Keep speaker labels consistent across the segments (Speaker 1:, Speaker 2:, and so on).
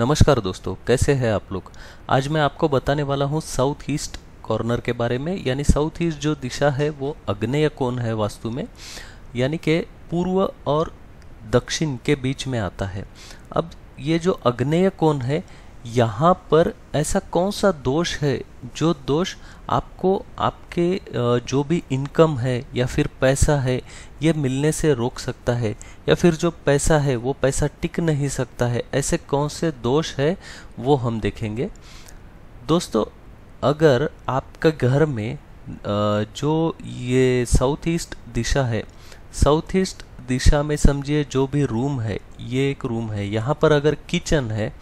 Speaker 1: नमस्कार दोस्तों कैसे हैं आप लोग आज मैं आपको बताने वाला हूँ साउथ ईस्ट कॉर्नर के बारे में यानी साउथ ईस्ट जो दिशा है वो अग्नेय कोण है वास्तु में यानी के पूर्व और दक्षिण के बीच में आता है अब ये जो अग्नेय कोण है यहाँ पर ऐसा कौन सा दोष है जो दोष आपको आपके जो भी इनकम है या फिर पैसा है ये मिलने से रोक सकता है या फिर जो पैसा है वो पैसा टिक नहीं सकता है ऐसे कौन से दोष है वो हम देखेंगे दोस्तों अगर आपका घर में जो ये साउथ ईस्ट दिशा है साउथ ईस्ट दिशा में समझिए जो भी रूम है ये एक रूम है यहाँ पर अगर किचन है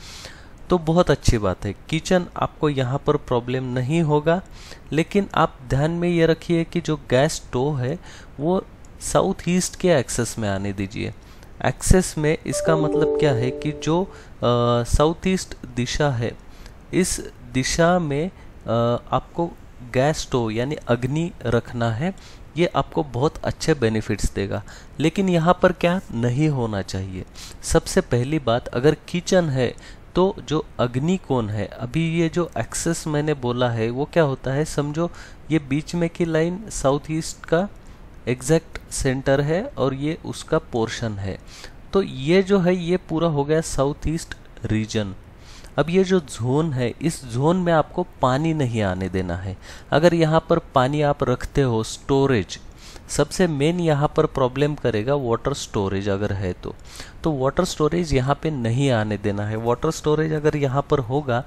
Speaker 1: तो बहुत अच्छी बात है किचन आपको यहाँ पर प्रॉब्लम नहीं होगा लेकिन आप ध्यान में ये रखिए कि जो गैस स्टोव है वो साउथ ईस्ट के एक्सेस में आने दीजिए एक्सेस में इसका मतलब क्या है कि जो साउथ ईस्ट दिशा है इस दिशा में आ, आपको गैस स्टोव यानी अग्नि रखना है ये आपको बहुत अच्छे बेनिफिट्स देगा लेकिन यहाँ पर क्या नहीं होना चाहिए सबसे पहली बात अगर किचन है तो जो अग्नि कोण है अभी ये जो एक्सेस मैंने बोला है वो क्या होता है समझो ये बीच में की लाइन साउथ ईस्ट का एग्जैक्ट सेंटर है और ये उसका पोर्शन है तो ये जो है ये पूरा हो गया साउथ ईस्ट रीजन अब ये जो जोन है इस जोन में आपको पानी नहीं आने देना है अगर यहाँ पर पानी आप रखते हो स्टोरेज सबसे मेन यहाँ पर प्रॉब्लम करेगा वाटर स्टोरेज अगर है तो तो वाटर स्टोरेज यहाँ पे नहीं आने देना है वाटर स्टोरेज अगर यहाँ पर होगा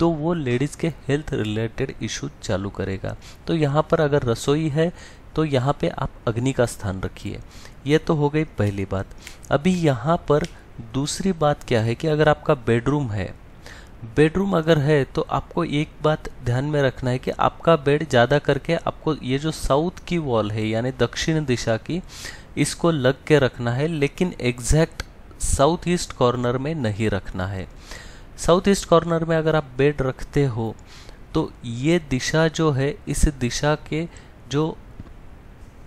Speaker 1: तो वो लेडीज़ के हेल्थ रिलेटेड इशू चालू करेगा तो यहाँ पर अगर रसोई है तो यहाँ पे आप अग्नि का स्थान रखिए ये तो हो गई पहली बात अभी यहाँ पर दूसरी बात क्या है कि अगर आपका बेडरूम है बेडरूम अगर है तो आपको एक बात ध्यान में रखना है कि आपका बेड ज़्यादा करके आपको ये जो साउथ की वॉल है यानी दक्षिण दिशा की इसको लग के रखना है लेकिन एग्जैक्ट साउथ ईस्ट कॉर्नर में नहीं रखना है साउथ ईस्ट कॉर्नर में अगर आप बेड रखते हो तो ये दिशा जो है इस दिशा के जो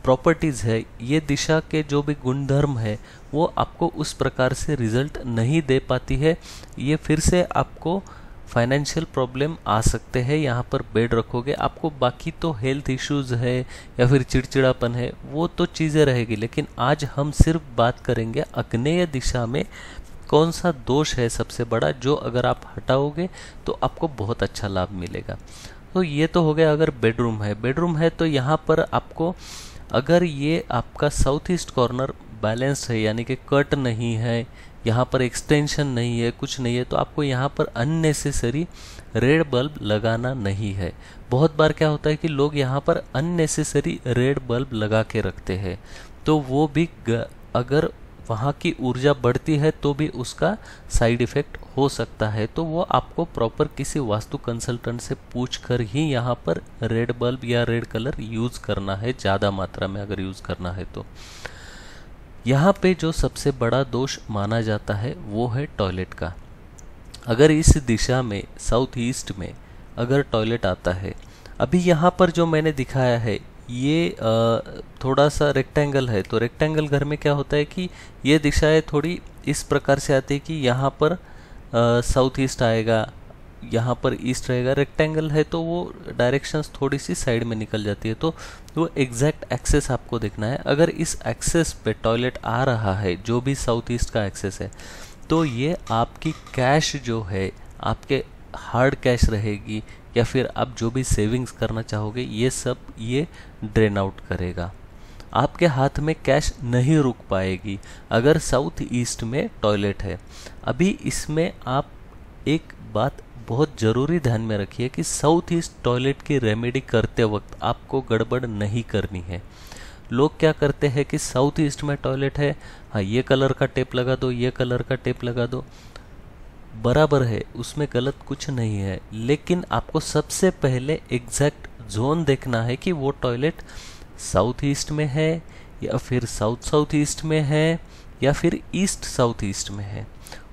Speaker 1: प्रॉपर्टीज़ है ये दिशा के जो भी गुणधर्म है वो आपको उस प्रकार से रिजल्ट नहीं दे पाती है ये फिर से आपको फाइनेंशियल प्रॉब्लम आ सकते हैं यहाँ पर बेड रखोगे आपको बाकी तो हेल्थ इश्यूज़ है या फिर चिड़चिड़ापन है वो तो चीज़ें रहेगी लेकिन आज हम सिर्फ बात करेंगे अग्नेय दिशा में कौन सा दोष है सबसे बड़ा जो अगर आप हटाओगे तो आपको बहुत अच्छा लाभ मिलेगा तो ये तो हो गया अगर बेडरूम है बेडरूम है तो यहाँ पर आपको अगर ये आपका साउथ ईस्ट कॉर्नर बैलेंस है यानी कि कट नहीं है यहाँ पर एक्सटेंशन नहीं है कुछ नहीं है तो आपको यहाँ पर अननेसेसरी रेड बल्ब लगाना नहीं है बहुत बार क्या होता है कि लोग यहाँ पर अननेसेसरी रेड बल्ब लगा के रखते हैं तो वो भी अगर वहाँ की ऊर्जा बढ़ती है तो भी उसका साइड इफ़ेक्ट हो सकता है तो वो आपको प्रॉपर किसी वास्तु कंसल्टेंट से पूछ कर ही यहाँ पर रेड बल्ब या रेड कलर यूज़ करना है ज़्यादा मात्रा में अगर यूज़ करना है तो यहाँ पे जो सबसे बड़ा दोष माना जाता है वो है टॉयलेट का अगर इस दिशा में साउथ ईस्ट में अगर टॉयलेट आता है अभी यहाँ पर जो मैंने दिखाया है ये थोड़ा सा रेक्टेंगल है तो रेक्टेंगल घर में क्या होता है कि ये दिशाएं थोड़ी इस प्रकार से आती है कि यहाँ पर साउथ ईस्ट आएगा यहाँ पर ईस्ट रहेगा रेक्टेंगल है तो वो डायरेक्शंस थोड़ी सी साइड में निकल जाती है तो वो एग्जैक्ट एक्सेस आपको देखना है अगर इस एक्सेस पे टॉयलेट आ रहा है जो भी साउथ ईस्ट का एक्सेस है तो ये आपकी कैश जो है आपके हार्ड कैश रहेगी या फिर आप जो भी सेविंग्स करना चाहोगे ये सब ये ड्रेन आउट करेगा आपके हाथ में कैश नहीं रुक पाएगी अगर साउथ ईस्ट में टॉयलेट है अभी इसमें आप एक बात बहुत ज़रूरी ध्यान में रखिए कि साउथ ईस्ट टॉयलेट की रेमेडी करते वक्त आपको गड़बड़ नहीं करनी है लोग क्या करते हैं कि साउथ ईस्ट में टॉयलेट है हाँ ये कलर का टेप लगा दो ये कलर का टेप लगा दो बराबर है उसमें गलत कुछ नहीं है लेकिन आपको सबसे पहले एग्जैक्ट जोन देखना है कि वो टॉयलेट साउथ ईस्ट में है या फिर साउथ साउथ ईस्ट में है या फिर ईस्ट साउथ ईस्ट में है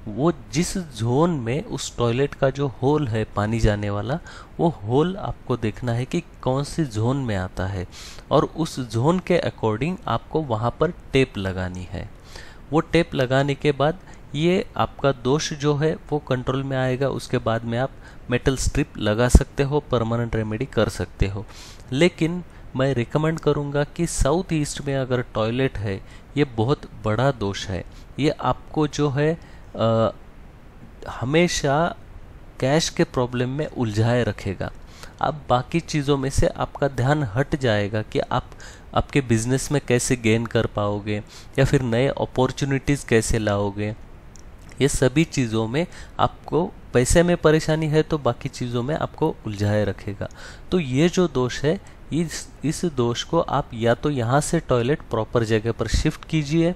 Speaker 1: वो जिस जोन में उस टॉयलेट का जो होल है पानी जाने वाला वो होल आपको देखना है कि कौन से जोन में आता है और उस जोन के अकॉर्डिंग आपको वहाँ पर टेप लगानी है वो टेप लगाने के बाद ये आपका दोष जो है वो कंट्रोल में आएगा उसके बाद में आप मेटल स्ट्रिप लगा सकते हो परमानेंट रेमेडी कर सकते हो लेकिन मैं रिकमेंड करूँगा कि साउथ ईस्ट में अगर टॉयलेट है ये बहुत बड़ा दोष है ये आपको जो है आ, हमेशा कैश के प्रॉब्लम में उलझाए रखेगा अब बाकी चीज़ों में से आपका ध्यान हट जाएगा कि आप आपके बिजनेस में कैसे गेन कर पाओगे या फिर नए अपॉर्चुनिटीज़ कैसे लाओगे ये सभी चीज़ों में आपको पैसे में परेशानी है तो बाकी चीज़ों में आपको उलझाए रखेगा तो ये जो दोष है इस इस दोष को आप या तो यहाँ से टॉयलेट प्रॉपर जगह पर शिफ्ट कीजिए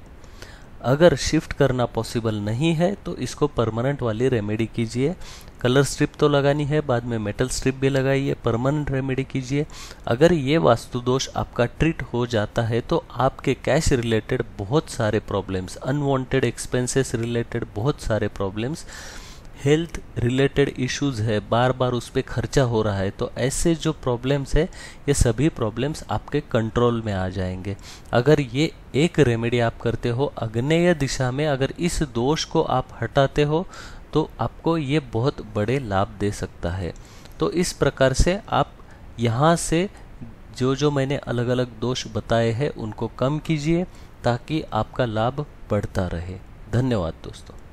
Speaker 1: अगर शिफ्ट करना पॉसिबल नहीं है तो इसको परमानेंट वाली रेमेडी कीजिए कलर स्ट्रिप तो लगानी है बाद में मेटल स्ट्रिप भी लगाइए परमानेंट रेमेडी कीजिए अगर ये वास्तु दोष आपका ट्रीट हो जाता है तो आपके कैश रिलेटेड बहुत सारे प्रॉब्लम्स अनवांटेड एक्सपेंसेस रिलेटेड बहुत सारे प्रॉब्लम्स हेल्थ रिलेटेड इश्यूज है बार बार उस पर खर्चा हो रहा है तो ऐसे जो प्रॉब्लम्स है ये सभी प्रॉब्लम्स आपके कंट्रोल में आ जाएंगे अगर ये एक रेमेडी आप करते हो अग्नेय दिशा में अगर इस दोष को आप हटाते हो तो आपको ये बहुत बड़े लाभ दे सकता है तो इस प्रकार से आप यहाँ से जो जो मैंने अलग अलग दोष बताए हैं उनको कम कीजिए ताकि आपका लाभ बढ़ता रहे धन्यवाद दोस्तों